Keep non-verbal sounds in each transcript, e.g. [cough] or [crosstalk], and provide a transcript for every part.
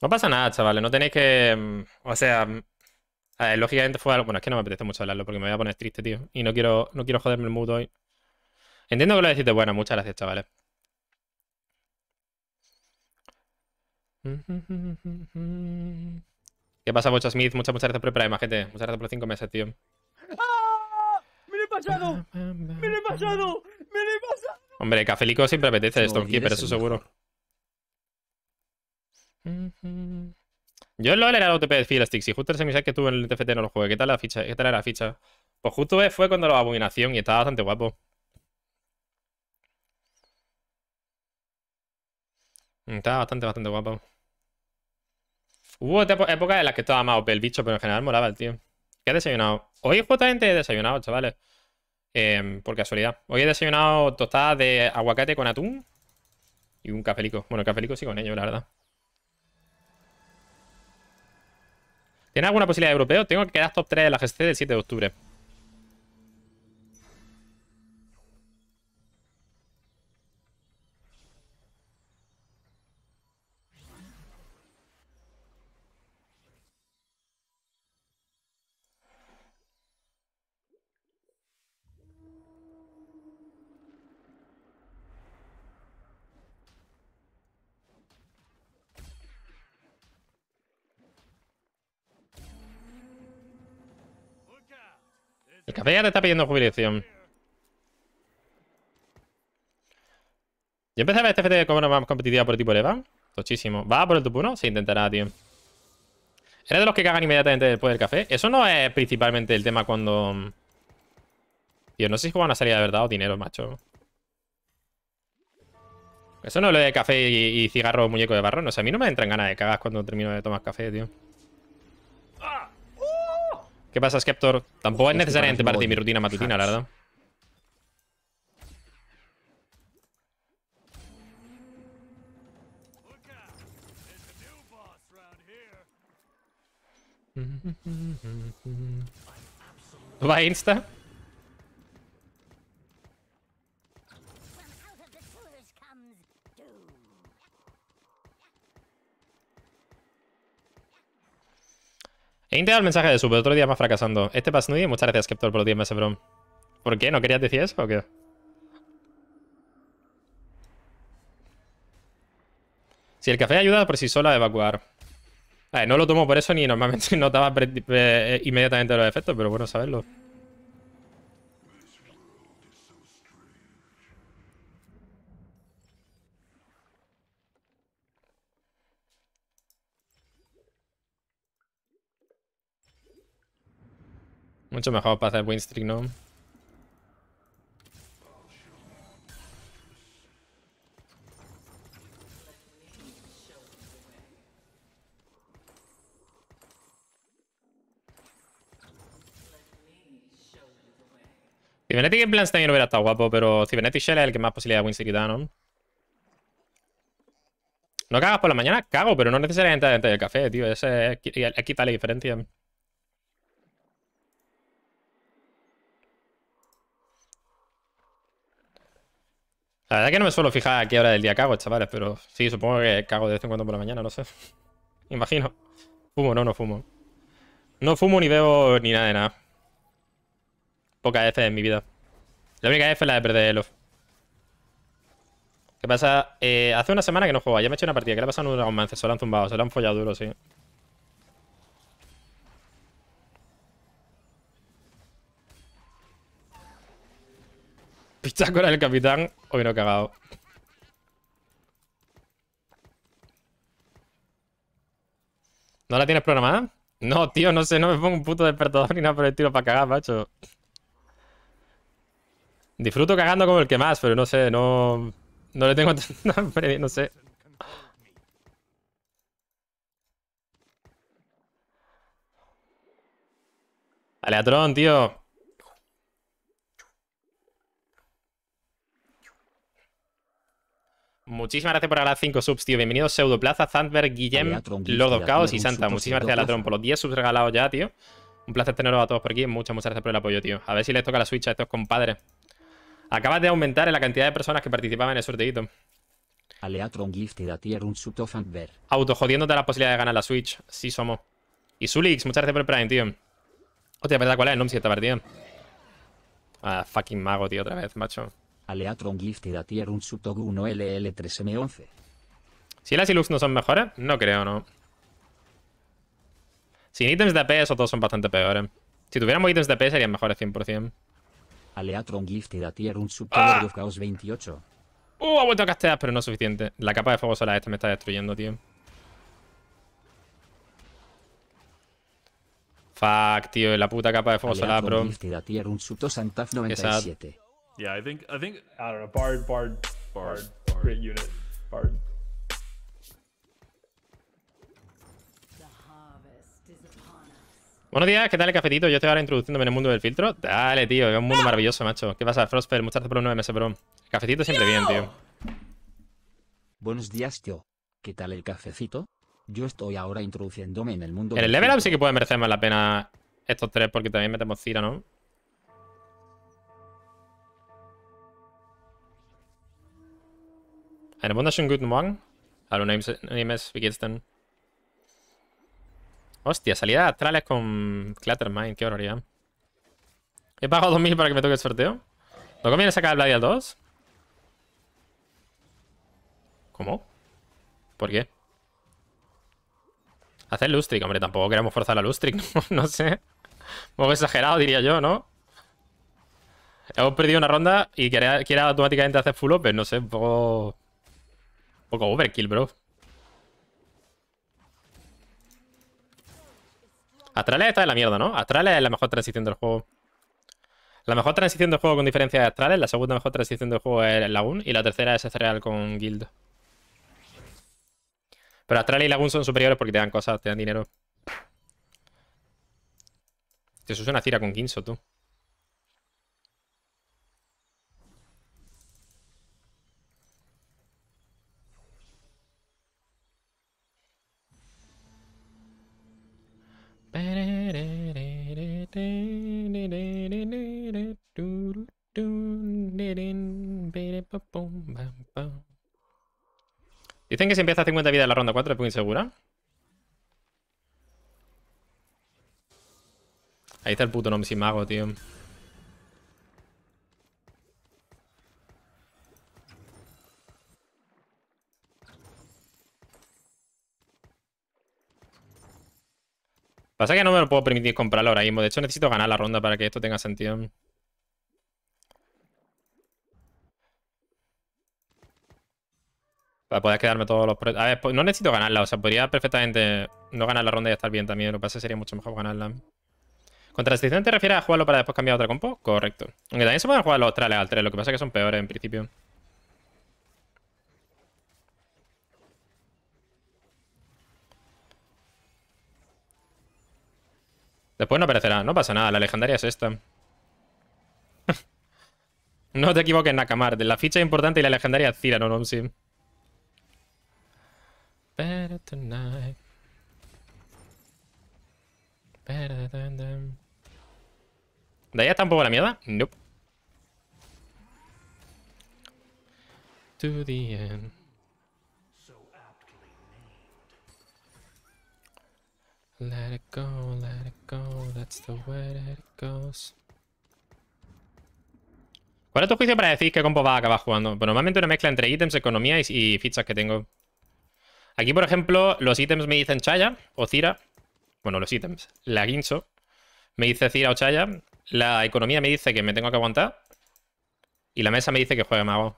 No pasa nada, chavales. No tenéis que. Mm, o sea. Mm, lógicamente fue algo. Bueno, es que no me apetece mucho hablarlo porque me voy a poner triste, tío. Y no quiero, no quiero joderme el mood hoy. Entiendo que lo decís bueno. Muchas gracias, chavales. [laughs] ¿Qué pasa, Bocha Smith? Muchas, muchas gracias por el primer, gente. Muchas gracias por los 5 meses, tío. ¡Ah! ¡Me lo he pasado! ¡Me lo he pasado! ¡Me lo he pasado! Hombre, Lico siempre apetece de pero eso seguro. Yo lo era el OTP de Field y justo el mensaje que tuve en el TFT no lo jugué. ¿Qué tal la ficha? era la ficha? Pues justo fue cuando la abominación y estaba bastante guapo. Mm, estaba bastante, bastante guapo. Hubo épocas en las que estaba más OP el bicho, pero en general molaba el tío. ¿Qué he desayunado? Hoy justamente he desayunado, chavales. Em, por casualidad. Hoy he desayunado tostadas de aguacate con atún y un cafelico. Bueno, el cafelico sí con ello, la verdad. ¿Tiene alguna posibilidad de europeo? Tengo que quedar top 3 de la GC del 7 de octubre. El café ya te está pidiendo jubilación. Yo empecé a ver este FT como una más competitiva por el tipo de Levan. Tochísimo. ¿Va por el top 1? Se intentará, tío. ¿Eres de los que cagan inmediatamente después del café? Eso no es principalmente el tema cuando... Mm, tío, no sé si juega una salida de verdad o dinero, macho. Eso no es lo de café y, cigarros cigarro muñeco de barro. No sé, a mí no me entran ganas de cagas cuando termino de tomar café, tío. ¿Qué pasa, Skeptor? Tampoco es necesariamente parte de mi rutina matutina, la verdad. vas a Insta? He integrado el mensaje de sube otro día más fracasando. Este y muchas gracias, Skeptor, por los 10 meses, bro. ¿Por qué? ¿No querías decir eso o qué? Si el café ayuda por sí sola a evacuar. A ver, no lo tomo por eso ni normalmente [laughs] notaba eh, inmediatamente los efectos, pero bueno, saberlo. Mucho mejor para hacer win streak, ¿no? Cybernetic Implants también hubiera estado guapo, pero Cybernetic Shell es el que más posibilidad de win da, ¿no? No cagas por la mañana, cago, pero no necesariamente dentro del café, tío. Ese, aquí está la diferencia. La verdad es que no me suelo fijar a qué hora del día cago, chavales, pero sí, supongo que cago de vez en cuando por la mañana, no sé. [laughs] Imagino. Fumo, no, no fumo. No fumo ni veo ni nada de nada. Poca F en mi vida. La única F es la de perder el off. ¿Qué pasa? Eh, hace una semana que no juego. Ya me he hecho una partida. ¿Qué le ha pasado a un Man? Se lo han zumbado, se lo han follado duro, sí. con el capitán. Hoy no he cagado. ¿No la tienes programada? No, tío, no sé, no me pongo un puto despertador ni nada por el tiro para cagar, macho. Disfruto cagando como el que más, pero no sé, no... No le tengo [laughs] no sé. Aleatrón, tío. Muchísimas gracias por regalar 5 subs, tío. Bienvenidos Pseudo Plaza, Zandberg, Guillem, los Caos y Santa. Muchísimas gracias, a Latron, por los 10 subs regalados ya, tío. Un placer tenerlos a todos por aquí. Muchas, muchas gracias por el apoyo, tío. A ver si les toca la Switch a estos compadres. Acabas de aumentar en la cantidad de personas que participaban en el sorteito. Aleatron Gifted a tier un Auto la posibilidad de ganar la Switch. Sí somos. Y Sulix, muchas gracias por el Prime, tío. Hostia, ¿verdad cuál es el nombre de esta partida? Ah, fucking mago, tío, otra vez, macho. Aleatron Gifted a Tier 1 Subtog 1 LL3M11. Si las Ilux no son mejores, no creo, no. Sin ítems de AP, esos dos son bastante peores. Si tuviéramos ítems de AP, serían mejores 100%. Aleatron Gifted a Tier 1 Subtog 28. Uh, ha vuelto a castear, pero no es suficiente. La capa de fuego solar esta me está destruyendo, tío. Fuck, tío, la puta capa de fuego solar, bro. Tier 97. Buenos I think Bard, Bard, Bard, Bard. unit, Bard. días, ¿qué tal el cafecito? Yo estoy ahora introduciéndome en el mundo del filtro. Dale, tío, es un mundo maravilloso, macho. ¿Qué pasa, Frostper? Muchas gracias por los 9 meses, bro. cafecito siempre bien, tío. Buenos días, tío. ¿Qué tal el cafecito? Yo estoy ahora introduciéndome en el mundo. En el level up sí que puede merecer más la pena estos tres porque también metemos Cira, ¿no? Einen wunderschönen guten Morgen. Hallo, Names, wie geht's denn? Hostia, salida a Tralia con Clattermine, qué horroría. He pagado 2000 para que me toque el sorteo. ¿No conviene sacar el al 2? ¿Cómo? ¿Por qué? Hacer Lustric, hombre, tampoco queremos forzar a Lustric, [laughs] no, sé. Un poco exagerado, diría yo, ¿no? Hemos perdido una ronda y quiera automáticamente hacer full open, no sé, un poco poco overkill, bro. Astrales está de la mierda, ¿no? Astrales es la mejor transición del juego. La mejor transición del juego con diferencia de Astrales, la segunda mejor transición del juego es Lagoon y la tercera es Astral con Guild. Pero Astrales y Lagoon son superiores porque te dan cosas, te dan dinero. Te es una cira con Kinso, tú. Dicen que si empieza a 50 vida en la ronda 4 es muy insegura. Ahí está el puto Nom sin mago, tío. Pasa que no me lo puedo permitir comprar ahora mismo. De hecho, necesito ganar la ronda para que esto tenga sentido. Para quedarme todos los... A ver, pues, no necesito ganarla. O sea, podría perfectamente no ganar la ronda y estar bien también. Lo que pasa sería mucho mejor ganarla. ¿Contra te refieres a jugarlo para después cambiar a otra compo? Correcto. Aunque también se pueden jugar los australes al 3. Lo que pasa es que son peores en principio. Después no aparecerá. No pasa nada. La legendaria es esta. [laughs] no te equivoques, Nakamar. La ficha es importante y la legendaria es Cira, no, no, sí. ¿De ahí está un poco la mierda? Nope. To the end. go, go, that's the way it goes. ¿Cuál es tu juicio para decir qué combo va a acabar jugando? Pues normalmente una mezcla entre ítems, economía y fichas que tengo. Aquí, por ejemplo, los ítems me dicen Chaya o Cira. Bueno, los ítems. La guincho me dice Cira o Chaya. La economía me dice que me tengo que aguantar. Y la mesa me dice que juegue mago.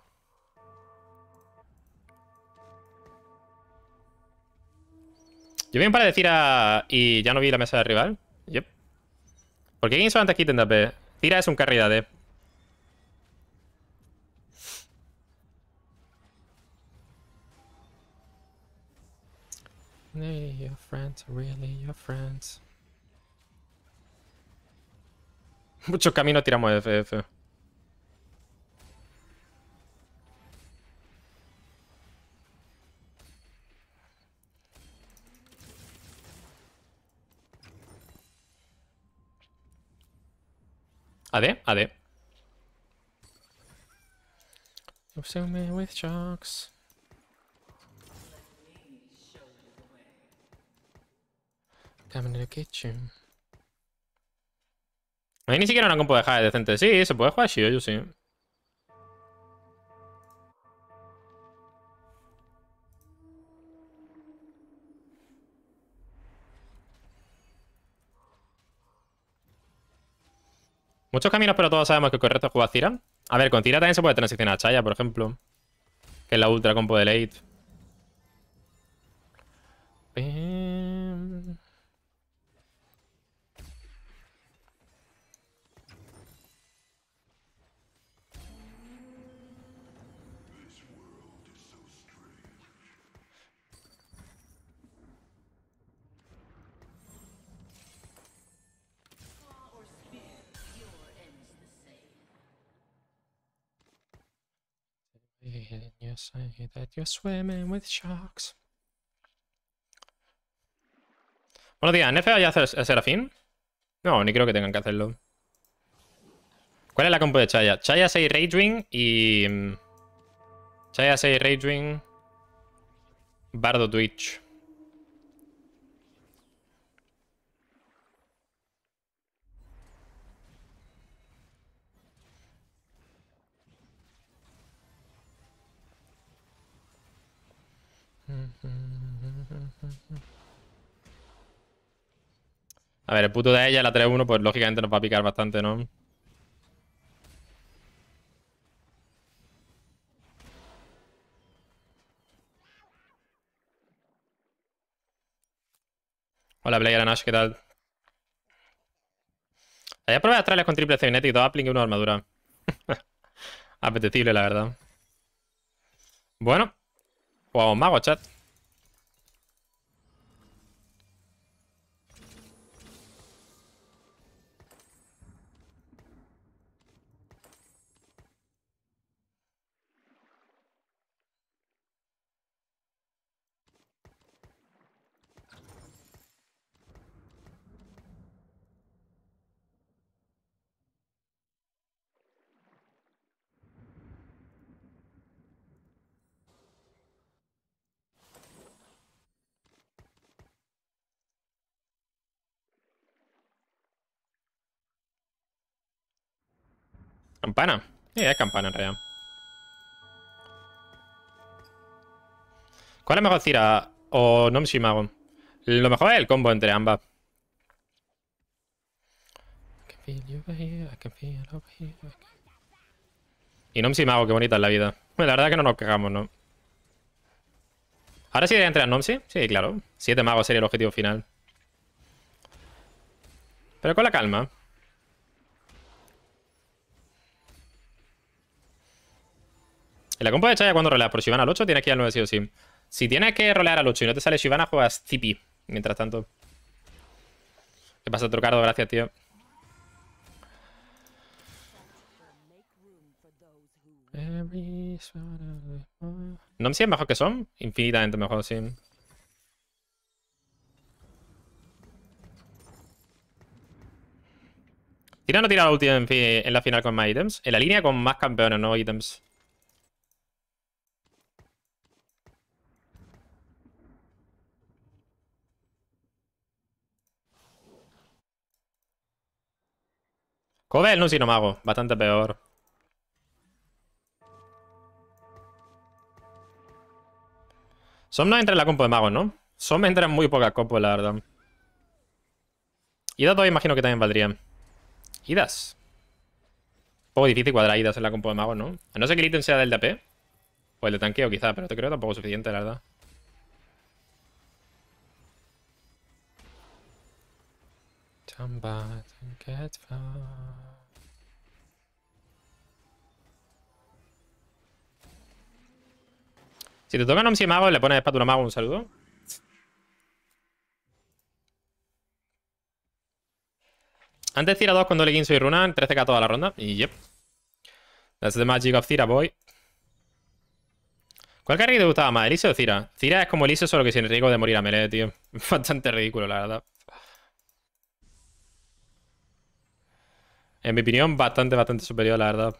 Yo vine para decir a... Y ya no vi la mesa de rival. Yep. ¿Por qué Ginso antes quiten de AP? es un carry de Mucho your friends, really your Muchos camino tiramos FF. AD, AD. me with sharks. Coming to Hay ni siquiera una compo de Jade decente. Sí, se puede jugar yo sí. Muchos caminos, pero todos sabemos que el correcto es jugar Cira. A ver, con Cira también se puede transicionar a Chaya, por ejemplo. Que es la ultra compo de late. Buenos días, ¿NFA ya hace el Serafín? No, ni creo que tengan que hacerlo. ¿Cuál es la compu de Chaya? Chaya 6 Ragewing y... Mm, Chaya 6 Ragewing... Bardo Twitch. A ver, el puto de ella, la 3-1, pues lógicamente nos va a picar bastante, ¿no? Hola, Player Nash ¿qué tal? Había probado astrales con triple Cebinet y dos aplique y una armadura. [laughs] Apetecible, la verdad. Bueno, Wow, mało czat. ¿Campana? Sí, es campana en realidad. ¿Cuál es mejor Cira o Nomshi Mago? Lo mejor es el combo entre ambas. Y Nomsi Mago, qué bonita es la vida. Bueno, la verdad es que no nos cagamos, ¿no? ¿Ahora sí entre a Nomsi? Sí, claro. Siete magos sería el objetivo final. Pero con la calma. la compu de Chaya cuando roleas por Shivana al 8 tienes que ir al 9 sí o sí. Si tienes que rolear al 8 y no te sale Shivana, juegas Zipi. Mientras tanto. ¿Qué pasa, Trocardo? Gracias, tío. ¿No si es mejor que son? Infinitamente mejor, sí. ¿Tira o no tira la última en la final con más ítems? En la línea con más campeones, no ítems. Joder, no, si mago, bastante peor. Som no entra en la compo de magos, ¿no? Som entra en muy poca compo la verdad. Idas 2 imagino que también valdrían Idas. Un poco difícil cuadrar Idas en la compo de mago ¿no? A no ser que el ítem sea del DP. O el de tanqueo, quizá, pero te creo tampoco suficiente, la verdad. Si te toca un si mago le pones espátula mago, un saludo. Antes tira 2 con doble 15 y runa, 13k toda la ronda. Y yep. That's the magic of Cira, boy. ¿Cuál carry te gustaba más, Elise o Cira? Cira es como Elise, solo que sin riesgo de morir a melee, tío. [laughs] Bastante ridículo, la verdad. En mi opinión, bastante, bastante superior, la verdad.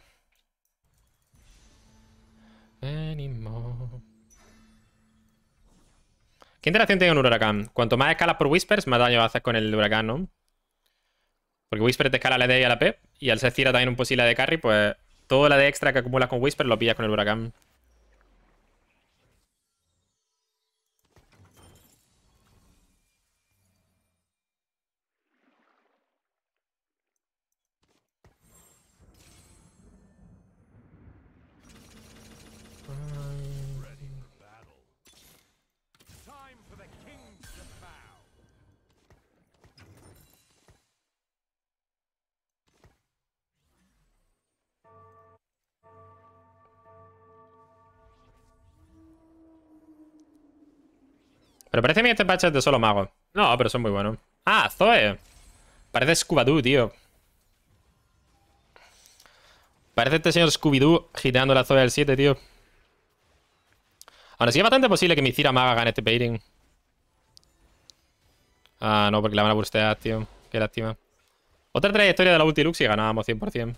¿Qué interacción tiene un huracán? Cuanto más escalas por Whispers, más daño haces con el huracán, ¿no? Porque Whisper te escala la e D y a la P. Y al ser cierra también un posible de carry, pues todo la de extra que acumulas con Whisper lo pillas con el huracán. Pero parece a este patch de solo mago. No, pero son muy buenos. ¡Ah, Zoe! Parece Scooby-Doo, tío. Parece este señor Scooby-Doo girando la Zoe del 7, tío. Aún así es bastante posible que mi Cira Maga gane este baiting. Ah, no, porque la van a burstear, tío. Qué lástima. Otra trayectoria de la Ultilux y ganábamos 100%.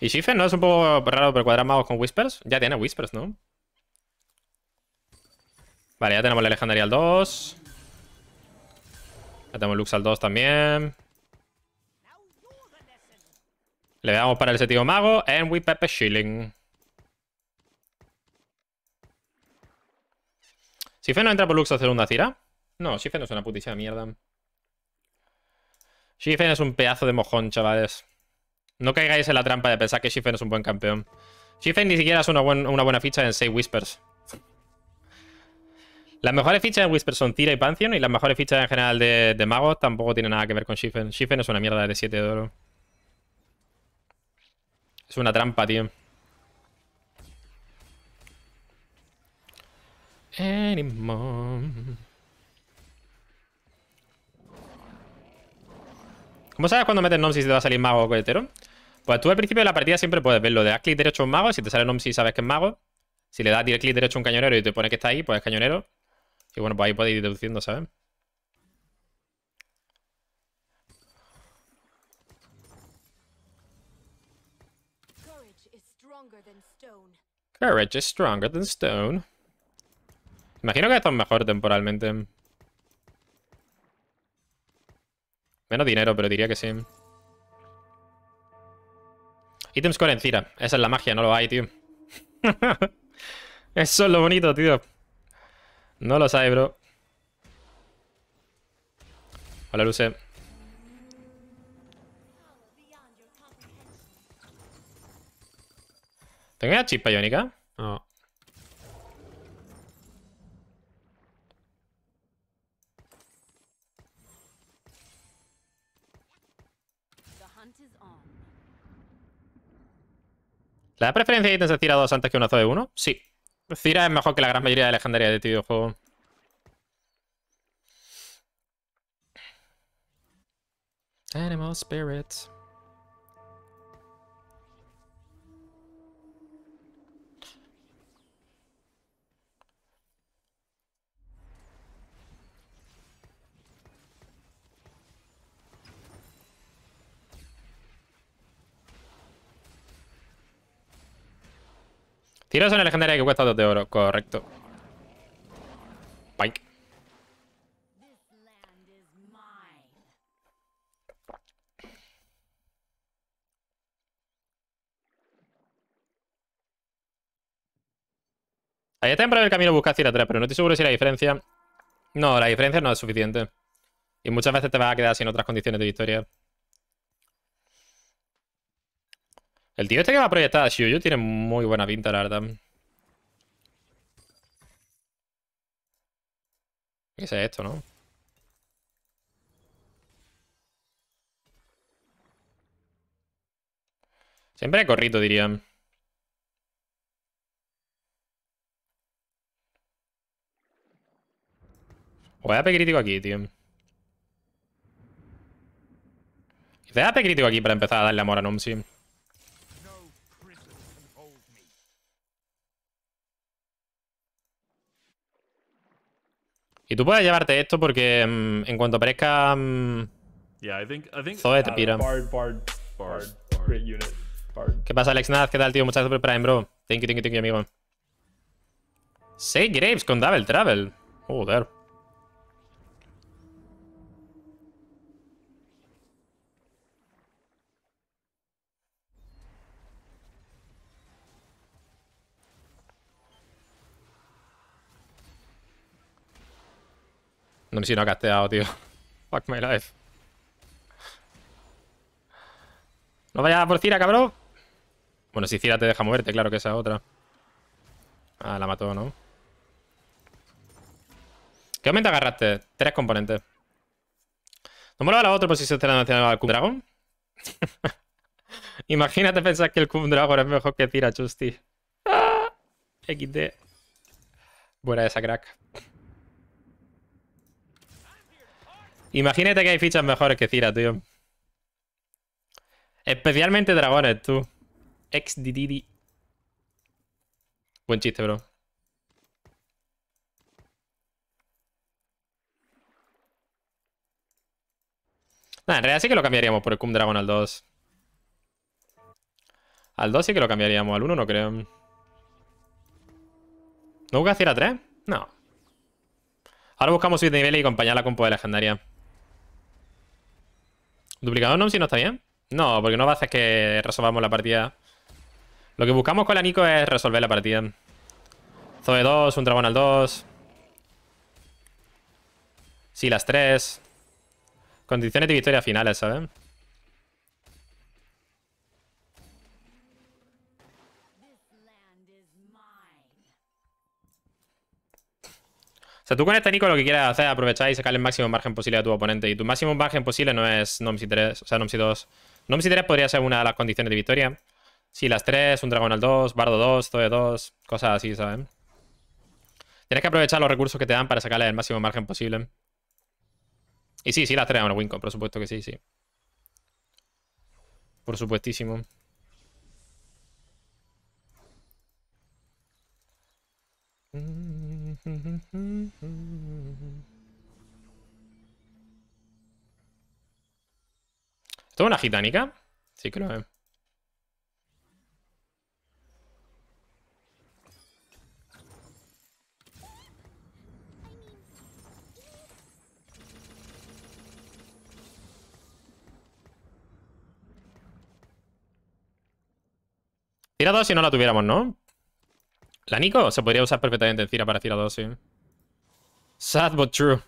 Y Shifen, ¿no? Es un poco raro, pero cuadrar magos con Whispers. Ya tiene Whispers, ¿no? Vale, ya tenemos la legendaria al 2. Ya tenemos Lux al 2 también. Le damos para el sentido mago. And we Pepe Shilling. Si no entra por Lux a hacer una tira. No, Shifen es una putísima mierda. Shifen es un pedazo de mojón, chavales. No caigáis en la trampa de pensar que Shifen es un buen campeón. Shifen ni siquiera es una, una buena ficha en 6 Whispers. Las mejores fichas de Whisper son Tira y Pantheon y las mejores fichas en general de, magos tampoco tienen nada que ver con Shifen. Shifen es una mierda de 7 de oro. Es una trampa, tío. Como ¿Cómo sabes cuando metes Nomsi si te va a salir mago o cohetero? Pues tú al principio de la partida siempre puedes verlo. Le das clic derecho a un mago. Si te sale Nomsi sabes que es mago. Si le das clic derecho a un cañonero y te pone que está ahí, pues es cañonero. Y bueno, pues ahí podéis ir deduciendo, ¿sabes? Courage is stronger than stone. Imagino que esto es mejor temporalmente. Menos dinero, pero diría que sí. Ítems con encira. Esa es la magia, no lo hay, tío. [laughs] Eso es lo bonito, tío. No lo sabe, bro. Hola, Luce. ¿Tengo una chispa iónica? No. ¿La preferencia de ítems se antes que una de uno? Sí. Cira es mejor que la gran mayoría de legendaria de este videojuego. Animal Spirits. Tiras el legendaria que cuesta 2 de oro, correcto. Pike. Ahí está en el camino buscas ir atrás, pero no estoy seguro si la diferencia... No, la diferencia no es suficiente. Y muchas veces te vas a quedar sin otras condiciones de victoria. El tío este que va a proyectar a yo tiene muy buena pinta, la verdad. ¿Qué es esto, no? Siempre hay corrito, dirían. O AP crítico aquí, tío. a AP crítico aquí para empezar a darle amor a Nomsi. Y tú puedes llevarte esto porque mm, en cuanto aparezca. Mm, todo te uh, pira. ¿Qué pasa, Alex Naz? ¿Qué tal, tío? Muchas gracias por Prime, bro. Thank you, thank you, thank you, amigo. Say Graves con Double Travel. Joder. si no ha casteado, tío. [laughs] Fuck my life. No vayas por Cira, cabrón. Bueno, si Cira te deja moverte, claro que esa otra. Ah, la mató, ¿no? ¿Qué aumenta agarraste? Tres componentes. ¿No mola la otra por si se nacional al Dragon. [laughs] Imagínate pensar que el Dragon es mejor que Cira, Chusti. [laughs] Ah, XD. Buena esa crack. Imagínate que hay fichas mejores que Cira, tío. Especialmente dragones, tú. Ex Buen chiste, bro. Nah, en realidad sí que lo cambiaríamos por el Cum Dragon al 2. Al 2 sí que lo cambiaríamos, al 1 no creo. ¿No busca Cira 3? No. Ahora buscamos subir de nivel y acompañar la compo de legendaria duplicado no si no está bien? No, porque no va a hacer que resolvamos la partida. Lo que buscamos con el Nico es resolver la partida. Zoe 2, un dragón al 2. Sí, las 3. Condiciones de victoria finales, ¿sabes? tú con este Nico lo que quieres hacer es aprovechar y sacarle el máximo margen posible a tu oponente. Y tu máximo margen posible no es Nomsi 3, o sea, Nomsi 2. Nomsi 3 podría ser una de las condiciones de victoria. si las 3, un dragón al 2, bardo 2, zoe 2, cosas así, ¿saben? Tienes que aprovechar los recursos que te dan para sacarle el máximo margen posible. Y sí, sí, las 3 a una por supuesto que sí, sí. Por supuestísimo. Mm. ¿Esto es una gitánica? Sí, creo eh lo si no la tuviéramos, ¿no? ¿La Nico? Se podría usar perfectamente en Cira para Cira 2, sí. Sad but true.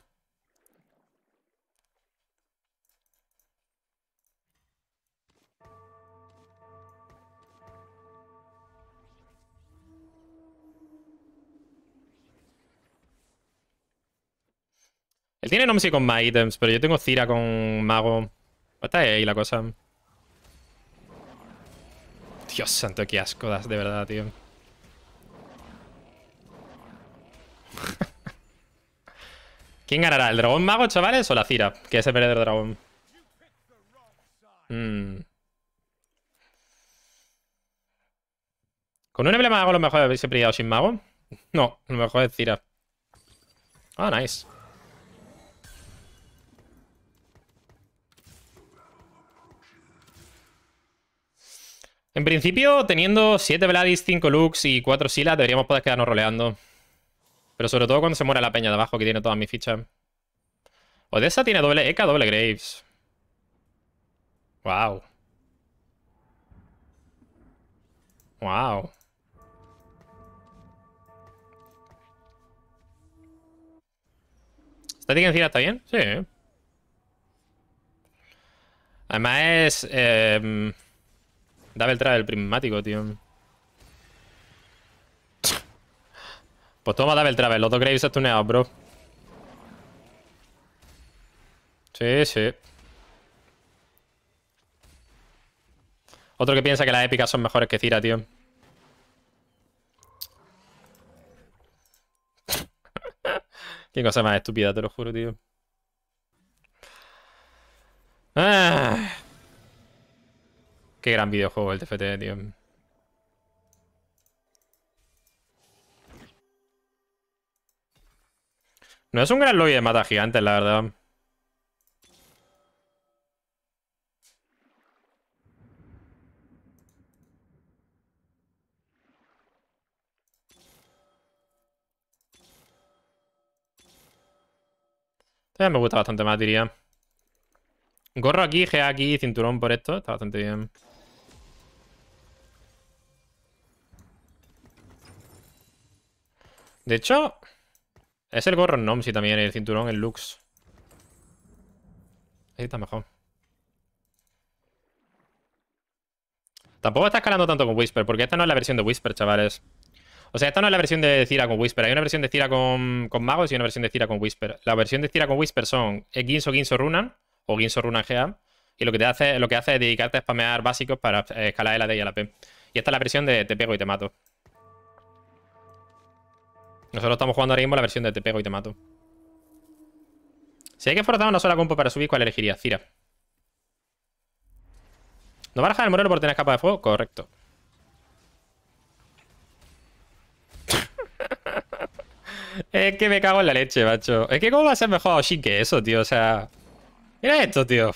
Él tiene Nomsi con más ítems, pero yo tengo Cira con Mago. Pues está ahí la cosa. Dios santo, qué asco das, de verdad, tío. ¿Quién ganará? ¿El dragón mago, chavales? ¿O la Cira? Que es el perdedor dragón. Mm. ¿Con un emblema mago lo mejor habéis pillado sin mago? [laughs] No, lo mejor es Cira. Ah, nice. En principio, teniendo 7 Vladis, 5 Lux y 4 Silas, deberíamos poder quedarnos roleando. Pero sobre todo cuando se muera la peña de abajo que tiene todas mis fichas. Odessa tiene doble EK, doble Graves. Wow. Wow. ¿Static encima está bien? Sí. Además es... Eh, double travel prismático, tío. Pues toma el Travel, los dos Graves estuneados, bro. Sí, sí. Otro que piensa que las épicas son mejores que Cira, tío. [laughs] Qué cosa más estúpida, te lo juro, tío. Ah. Qué gran videojuego el TFT, tío. No es un gran lobby de mata gigantes, la verdad. Todavía me gusta bastante más, diría. Gorro aquí, G aquí, cinturón por esto. Está bastante bien. De hecho, es el gorro Nomsi también, el cinturón, el Lux. Ahí está mejor. Tampoco está escalando tanto con Whisper, porque esta no es la versión de Whisper, chavales. O sea, esta no es la versión de Cira con Whisper. Hay una versión de Cira con, Magos y una versión de Cira con Whisper. La versión de Cira con Whisper son Ginso Ginso Runan o Ginso Runan Gea. Y lo que, te hace, lo que hace es dedicarte a spamear básicos para escalar el AD y el AP. Y esta es la versión de te pego y te mato. Nosotros estamos jugando ahora mismo la versión de te pego y te mato. Si hay que forzar una sola compo para subir, ¿cuál elegiría? Cira. ¿No va a dejar el moreno por tener capa de fuego? Correcto. [laughs] es que me cago en la leche, macho. Es que cómo va a ser mejor Oshin que eso, tío. O sea... Mira esto, tío.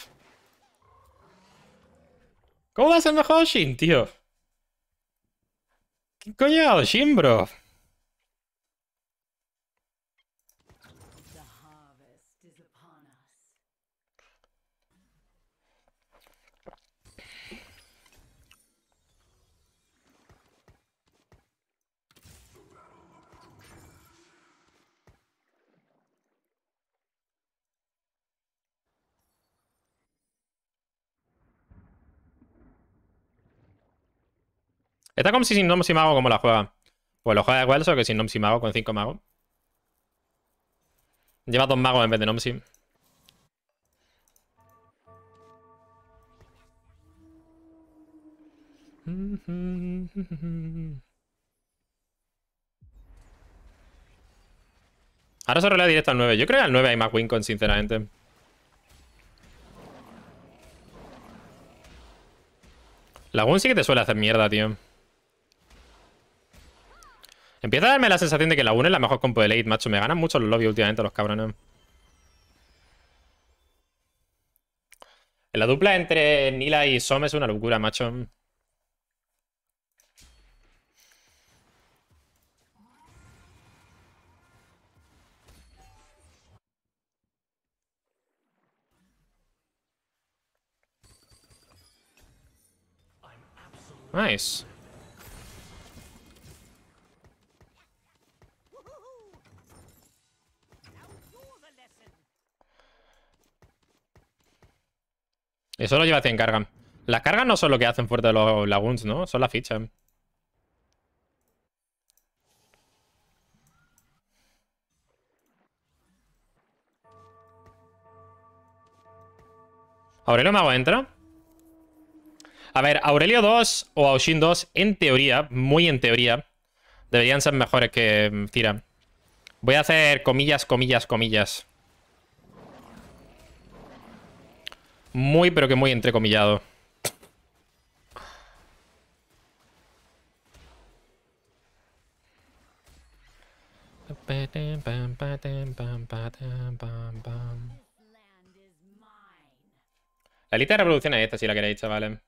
¿Cómo va a ser mejor Oshin, tío? ¿Qué coño es Oshin, bro? Está como si sin Noms y Mago, como la juega? Pues lo juega igual, solo que sin Noms Mago, con 5 magos. Lleva dos magos en vez de Nomsi. Ahora se relea directo al 9. Yo creo que al 9 hay más Wincon, sinceramente. Lagoon sí que te suele hacer mierda, tío. Empieza a darme la sensación de que la 1 es la mejor compo de late, macho. Me ganan mucho los lobbies últimamente los cabrones. La dupla entre Nila y Som es una locura, macho. Nice. Eso lo lleva 100 cargas. Las cargas no son lo que hacen fuerte los laguns, ¿no? Son las fichas. ¿Aurelio Mago entra? A ver, Aurelio 2 o Aushin 2, en teoría, muy en teoría, deberían ser mejores que Tira. Mm, Voy a hacer comillas, comillas, comillas. Muy, pero que muy entrecomillado. La lista de revolución es esta, si la queréis, chavales.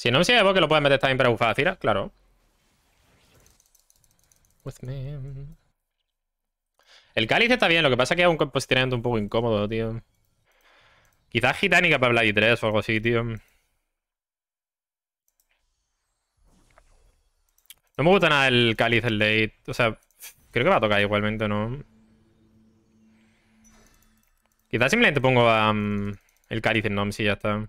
Si no me sigue que lo puedes meter también para bufar a Cira, claro. El cáliz está bien, lo que pasa es que es un posicionamiento un poco incómodo, tío. Quizás gitánica para y 3 o algo así, tío. No me gusta nada el cáliz, el late. O sea, creo que va a tocar igualmente, ¿no? Quizás simplemente pongo el cáliz en Nomsi y ya está.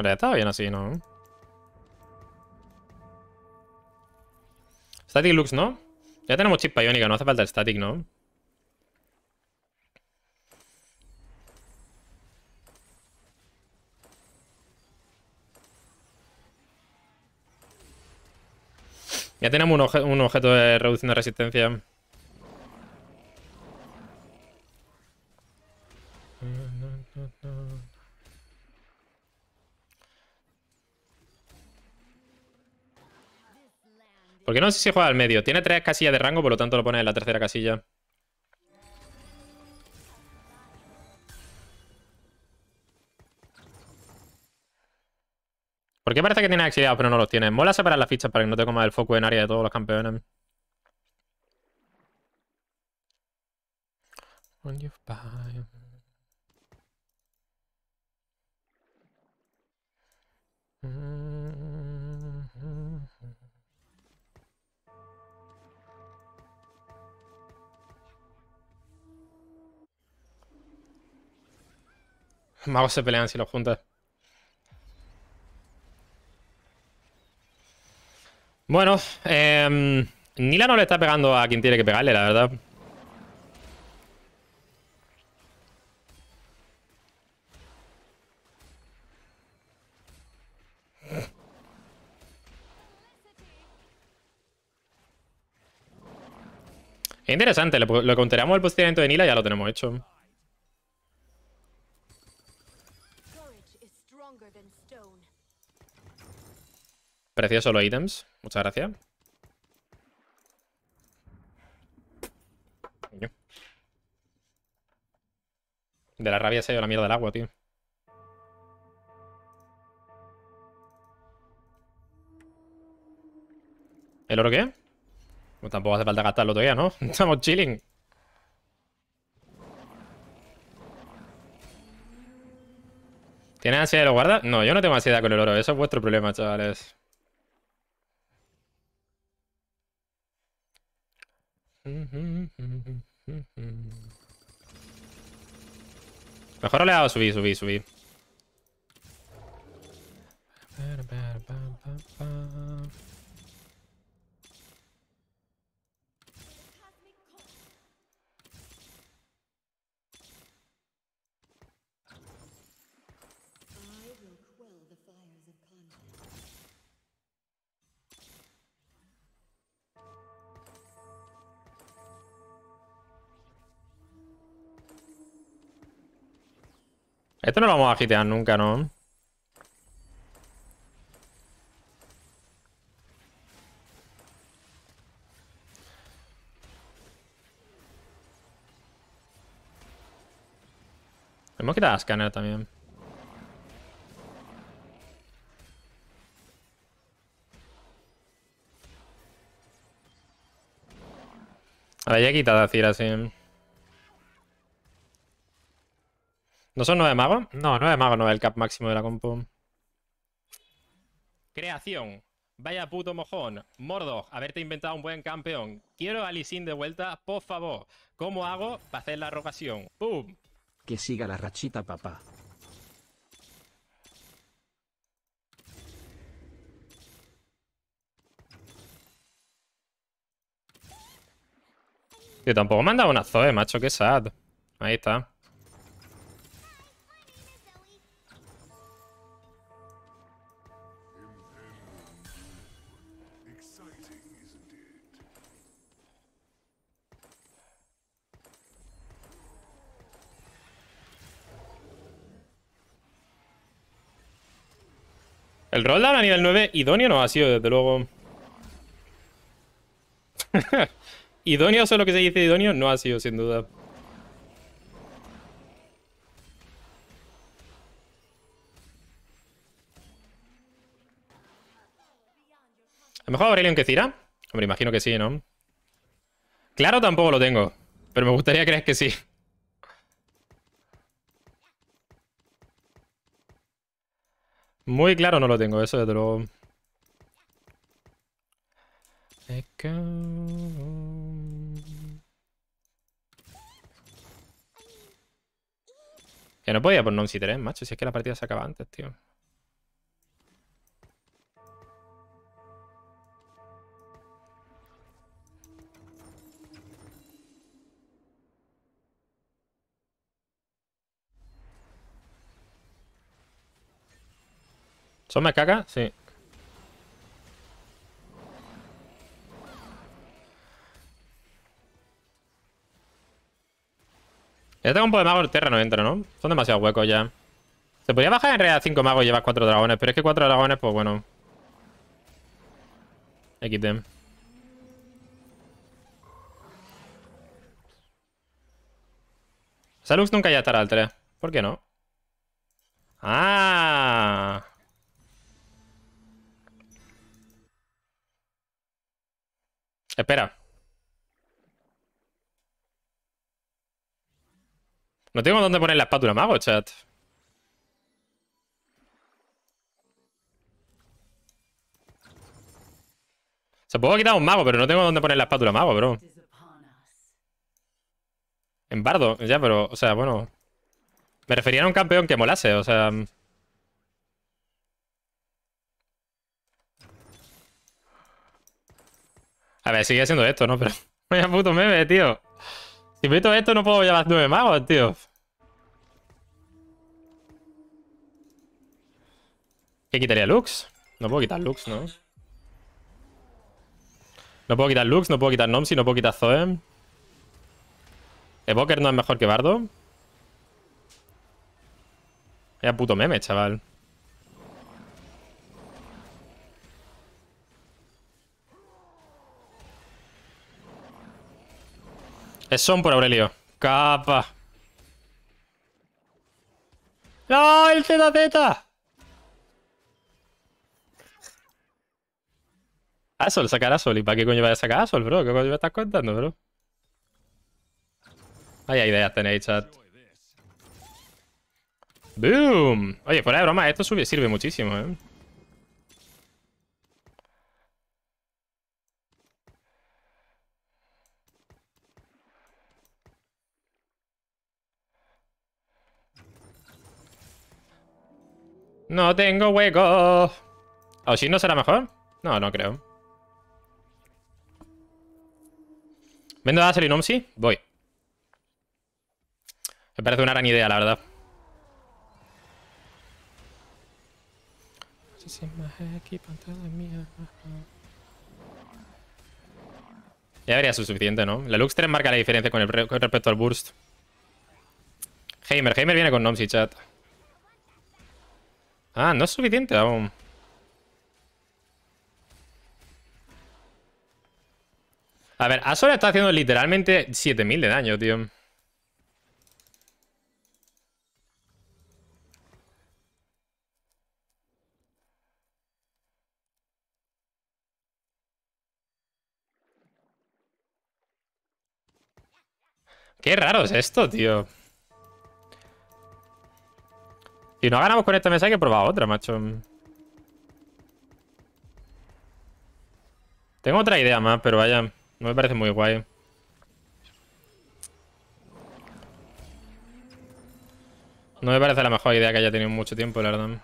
Hombre, bien así, ¿no? Static looks ¿no? Ya tenemos chip iónica, no hace falta el static, ¿no? Ya tenemos un objeto de reducción de resistencia. Porque no sé si juega al medio. Tiene tres casillas de rango, por lo tanto lo pone en la tercera casilla. ¿Por qué parece que tiene exiliados pero no los tiene? Mola separar las fichas para que no te coma el foco en área de todos los campeones. Magos se pelean si los juntas. Bueno, em, Nila no le está pegando a quien tiene que pegarle, la verdad. Es interesante, lo, lo contaremos el posicionamiento de Nila ya lo tenemos hecho. Precioso los ítems. Muchas gracias. De la rabia se ha ido la mierda del agua, tío. ¿El oro qué? Pues tampoco hace falta gastarlo todavía, ¿no? [laughs] Estamos chilling. ¿Tienes ansiedad de lo guardas? No, yo no tengo ansiedad con el oro. Eso es vuestro problema, chavales. Mejor oleado, subí, subí, subí. Esto no lo vamos a agitear nunca, ¿no? Hemos quitado a Scanner también. Ahora ya quitado a Cira, sí. ¿No son nueve magos? No, nueve magos no es el cap máximo de la compu. Creación. Vaya puto mojón. Mordog, haberte inventado un buen campeón. Quiero a Lisin de vuelta, por favor. ¿Cómo hago para hacer la rogación? ¡Pum! Que siga la rachita, papá. Tío, tampoco me han dado una Zoe, macho, Qué sad. Ahí está. El rolldown a nivel 9 idóneo no ha sido, desde luego. [laughs] idóneo, solo que se dice idóneo, no ha sido, sin duda. lo mejor Aurelion que Cira? Hombre, imagino que sí, ¿no? Claro, tampoco lo tengo. Pero me gustaría creer que sí. Muy claro no lo tengo, eso desde Es mm. Que no podía por non 3, macho. Si es que la partida se acaba antes, tío. ¿Son me caca? Sí. Ya tengo un poco de mago el tierra, no entra, ¿no? Son demasiado huecos ya. Se podía bajar en realidad 5 magos y llevar 4 dragones, pero es que 4 dragones, pues bueno. ten. Salux nunca ya estará al 3. ¿Por qué no? ¡Ah! Espera. No tengo dónde poner la espátula mago, chat. Se puedo quitar un mago, pero no tengo dónde poner la espátula mago, bro. En bardo, ya, pero, o sea, bueno. Me refería a un campeón que molase, o sea... A ver, sigue siendo esto, ¿no? Pero. Vaya [laughs] puto meme, tío. Si meto esto, no puedo llevar nueve magos, tío. ¿Qué quitaría Lux? No puedo quitar Lux, ¿no? No puedo quitar Lux, no puedo quitar Nomsi, no puedo quitar Zoe. Evoker no es mejor que Bardo. Vaya puto meme, chaval. Es son por Aurelio. Capa. ¡No! ¡El ZZ! Asol, sacar Asol. ¿Y para qué coño vas a sacar Asol, bro? ¿Qué coño me estás contando, bro? Vaya ideas tenéis, chat. ¡Boom! Oye, fuera de broma, esto sirve muchísimo, ¿eh? No tengo hueco. ¿O si no será mejor? No, no creo. ¿Vendo a Nomsi? Voy. Me parece una gran idea, la verdad. Ya vería su suficiente, ¿no? La Lux 3 marca la diferencia con, el, respecto al Burst. Heimer. Heimer viene con Nomsi, chat. Ah, no es suficiente aún. A ver, Azor está haciendo literalmente 7000 de daño, tío. Qué raro es esto, tío. Si no ganamos con esta mesa hay que probar otra, macho. Tengo otra idea más, pero vaya, no me parece muy guay. No me parece la mejor idea que haya tenido mucho tiempo, la verdad.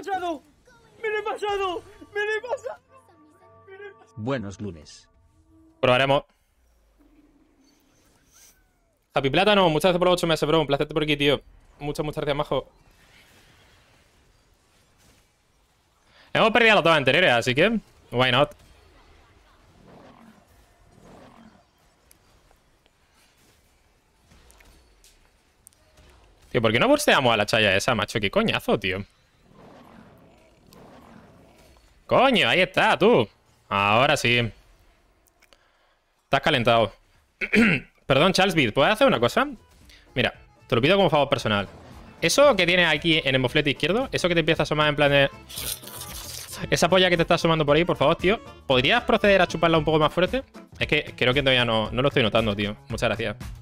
¡Me he pasado! ¡Me he pasado! Buenos lunes. Probaremos. Happy Plátano, muchas gracias por los 8 meses, bro. Un placer por aquí, tío. Muchas, muchas gracias, majo. Hemos perdido los dos anteriores, así que... Why not? Tío, ¿por qué no burseamos a la chaya esa, macho? ¡Qué coñazo, tío! Coño, ahí está, tú. Ahora sí. Estás calentado. [clears throat] Perdón, Charles Bid, ¿puedes hacer una cosa? Mira, te lo pido como favor personal. Eso que tienes aquí en el moflete izquierdo, eso que te empieza a asomar en plan de... Esa polla que te está asomando por ahí, por favor, tío. ¿Podrías proceder a chuparla un poco más fuerte? Es que creo que todavía no, no lo estoy notando, tío. Muchas gracias.